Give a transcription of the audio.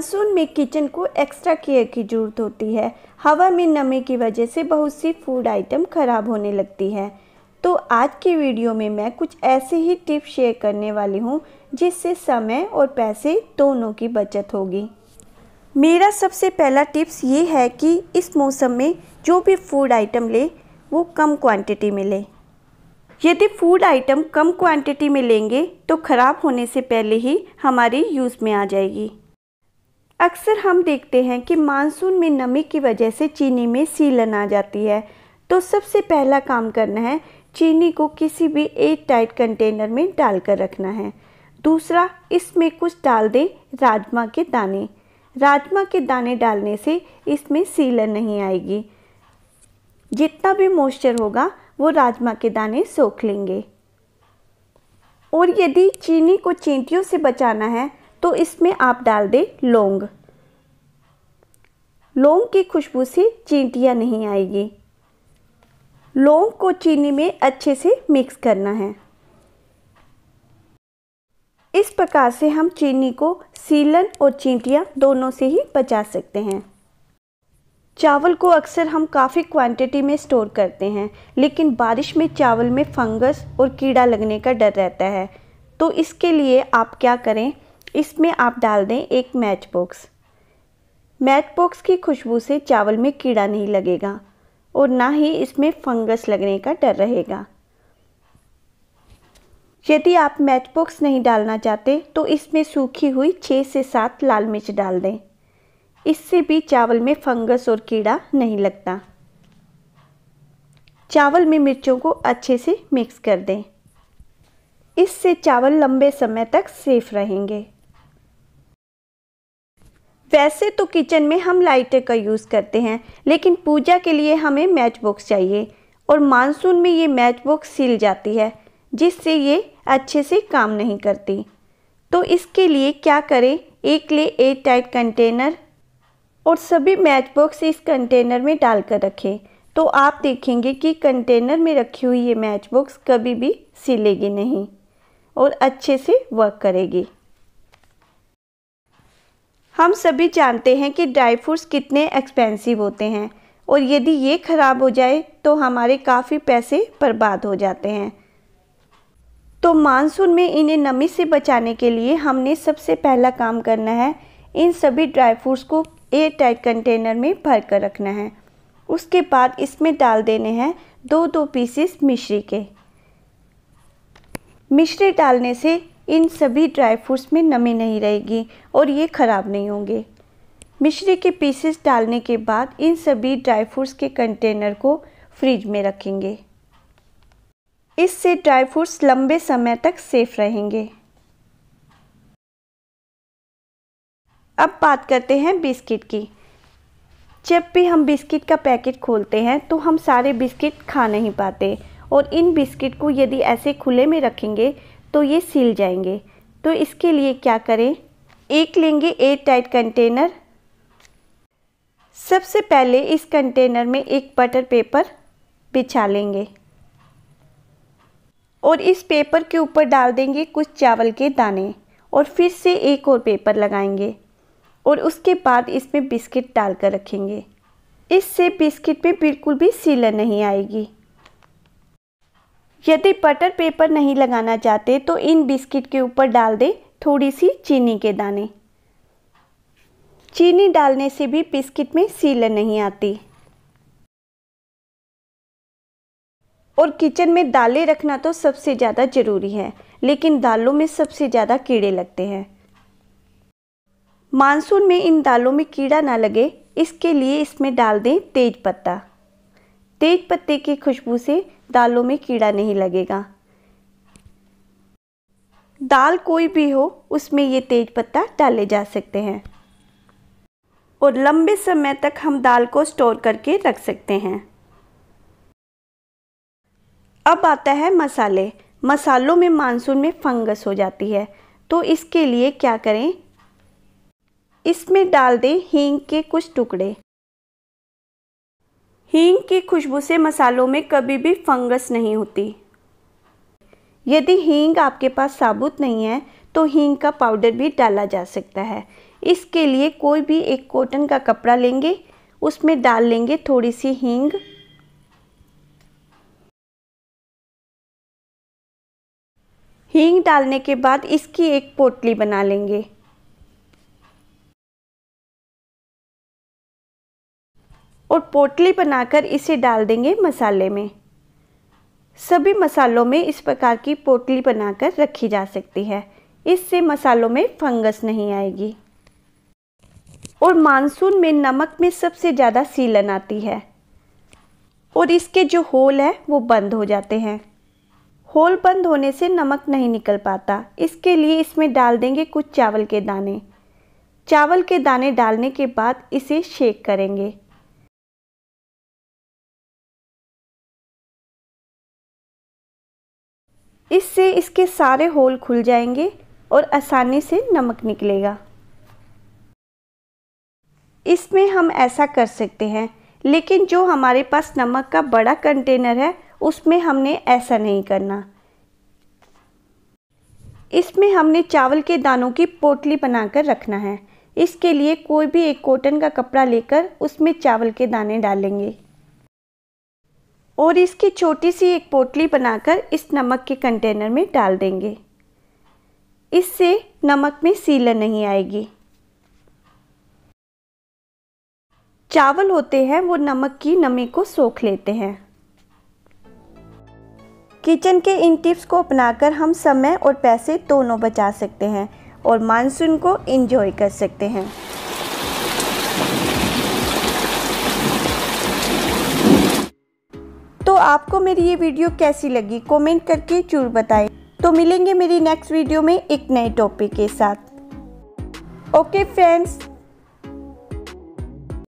monsoon में kitchen को extra care की जरूरत होती है हवा में नमी की वजह से बहुत सी फूड आइटम खराब होने लगती है तो आज की वीडियो में मैं कुछ ऐसे ही टिप शेयर करने वाली हूँ जिससे समय और पैसे दोनों की बचत होगी मेरा सबसे पहला टिप्स ये है कि इस मौसम में जो भी फूड आइटम ले वो कम क्वांटिटी में लें यदि फूड आइटम कम क्वांटिटी में लेंगे तो ख़राब होने से पहले ही हमारी यूज़ में आ जाएगी अक्सर हम देखते हैं कि मानसून में नमी की वजह से चीनी में सीलन आ जाती है तो सबसे पहला काम करना है चीनी को किसी भी एयर टाइट कंटेनर में डाल कर रखना है दूसरा इसमें कुछ डाल दें राजमा के दाने राजमा के दाने डालने से इसमें सीलन नहीं आएगी जितना भी मॉइस्चर होगा वो राजमा के दाने सोख लेंगे और यदि चीनी को चींटियों से बचाना है तो इसमें आप डाल दें लौंग लौंग की खुशबू से चींटियाँ नहीं आएगी लौंग को चीनी में अच्छे से मिक्स करना है इस प्रकार से हम चीनी को सीलन और चींटियाँ दोनों से ही बचा सकते हैं चावल को अक्सर हम काफ़ी क्वांटिटी में स्टोर करते हैं लेकिन बारिश में चावल में फंगस और कीड़ा लगने का डर रहता है तो इसके लिए आप क्या करें इसमें आप डाल दें एक मैच बॉक्स मैच बॉक्स की खुशबू से चावल में कीड़ा नहीं लगेगा और ना ही इसमें फंगस लगने का डर रहेगा यदि आप मैच बॉक्स नहीं डालना चाहते तो इसमें सूखी हुई छः से सात लाल मिर्च डाल दें इससे भी चावल में फंगस और कीड़ा नहीं लगता चावल में मिर्चों को अच्छे से मिक्स कर दें इससे चावल लंबे समय तक सेफ रहेंगे वैसे तो किचन में हम लाइटर का यूज़ करते हैं लेकिन पूजा के लिए हमें मैच बॉक्स चाहिए और मानसून में ये मैच बॉक्स सिल जाती है जिससे ये अच्छे से काम नहीं करती तो इसके लिए क्या करें एक ले एयर टाइट कंटेनर और सभी मैच बॉक्स इस कंटेनर में डाल कर रखें तो आप देखेंगे कि कंटेनर में रखी हुई ये मैच बॉक्स कभी भी सिलेगी नहीं और अच्छे से वर्क करेगी हम सभी जानते हैं कि ड्राई फ्रूट्स कितने एक्सपेंसिव होते हैं और यदि ये ख़राब हो जाए तो हमारे काफ़ी पैसे बर्बाद हो जाते हैं तो मानसून में इन्हें नमी से बचाने के लिए हमने सबसे पहला काम करना है इन सभी ड्राई फ्रूट्स को एयर टाइट कंटेनर में भर कर रखना है उसके बाद इसमें डाल देने हैं दो दो पीसेस मिश्री के मिश्री डालने से इन सभी ड्राई फ्रूट्स में नमी नहीं रहेगी और ये ख़राब नहीं होंगे मिश्री के पीसेस डालने के बाद इन सभी ड्राई फ्रूट्स के कंटेनर को फ्रिज में रखेंगे इससे ड्राई फ्रूट्स लंबे समय तक सेफ रहेंगे अब बात करते हैं बिस्किट की जब भी हम बिस्किट का पैकेट खोलते हैं तो हम सारे बिस्किट खा नहीं पाते और इन बिस्किट को यदि ऐसे खुले में रखेंगे तो ये सिल जाएंगे तो इसके लिए क्या करें एक लेंगे एयर टाइट कंटेनर सबसे पहले इस कंटेनर में एक बटर पेपर बिछा लेंगे और इस पेपर के ऊपर डाल देंगे कुछ चावल के दाने और फिर से एक और पेपर लगाएंगे और उसके बाद इसमें बिस्किट डाल कर रखेंगे इससे बिस्किट में बिल्कुल भी सीलन नहीं आएगी यदि बटर पेपर नहीं लगाना चाहते तो इन बिस्किट के ऊपर डाल दें थोड़ी सी चीनी के दाने चीनी डालने से भी बिस्किट में सीलन नहीं आती और किचन में दालें रखना तो सबसे ज़्यादा ज़रूरी है लेकिन दालों में सबसे ज़्यादा कीड़े लगते हैं मानसून में इन दालों में कीड़ा ना लगे इसके लिए इसमें डाल दें तेज पत्ता तेज पत्ते की खुशबू से दालों में कीड़ा नहीं लगेगा दाल कोई भी हो उसमें ये तेज पत्ता डाले जा सकते हैं और लंबे समय तक हम दाल को स्टोर करके रख सकते हैं अब आता है मसाले मसालों में मानसून में फंगस हो जाती है तो इसके लिए क्या करें इसमें डाल दें हींग के कुछ टुकड़े हींग की खुशबू से मसालों में कभी भी फंगस नहीं होती यदि हींग आपके पास साबुत नहीं है तो हींग का पाउडर भी डाला जा सकता है इसके लिए कोई भी एक कॉटन का कपड़ा लेंगे उसमें डाल लेंगे थोड़ी सी हींग हींग डालने के बाद इसकी एक पोटली बना लेंगे और पोटली बनाकर इसे डाल देंगे मसाले में सभी मसालों में इस प्रकार की पोटली बनाकर रखी जा सकती है इससे मसालों में फंगस नहीं आएगी और मानसून में नमक में सबसे ज़्यादा सीलन आती है और इसके जो होल है वो बंद हो जाते हैं होल बंद होने से नमक नहीं निकल पाता इसके लिए इसमें डाल देंगे कुछ चावल के दाने चावल के दाने डालने के बाद इसे शेक करेंगे इससे इसके सारे होल खुल जाएंगे और आसानी से नमक निकलेगा इसमें हम ऐसा कर सकते हैं लेकिन जो हमारे पास नमक का बड़ा कंटेनर है उसमें हमने ऐसा नहीं करना इसमें हमने चावल के दानों की पोटली बनाकर रखना है इसके लिए कोई भी एक कॉटन का कपड़ा लेकर उसमें चावल के दाने डालेंगे और इसकी छोटी सी एक पोटली बनाकर इस नमक के कंटेनर में डाल देंगे इससे नमक में सीलन नहीं आएगी चावल होते हैं वो नमक की नमी को सोख लेते हैं किचन के इन टिप्स को अपनाकर हम समय और पैसे दोनों बचा सकते हैं और मानसून को एंजॉय कर सकते हैं आपको मेरी ये वीडियो कैसी लगी कमेंट करके जरूर बताएं तो मिलेंगे मेरी नेक्स्ट वीडियो में एक नए टॉपिक के साथ ओके फ्रेंड्स